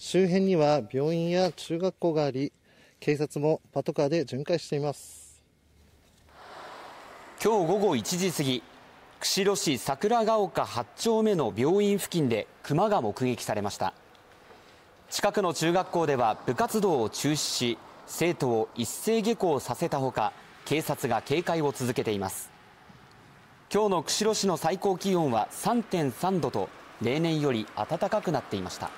周辺には病院や中学校があり警察もパトカーで巡回しています今日午後1時過ぎ釧路市桜ヶ丘8丁目の病院付近でクマが目撃されました近くの中学校では部活動を中止し生徒を一斉下校させたほか警察が警戒を続けています今日の釧路市の最高気温は3.3度と例年より暖かくなっていました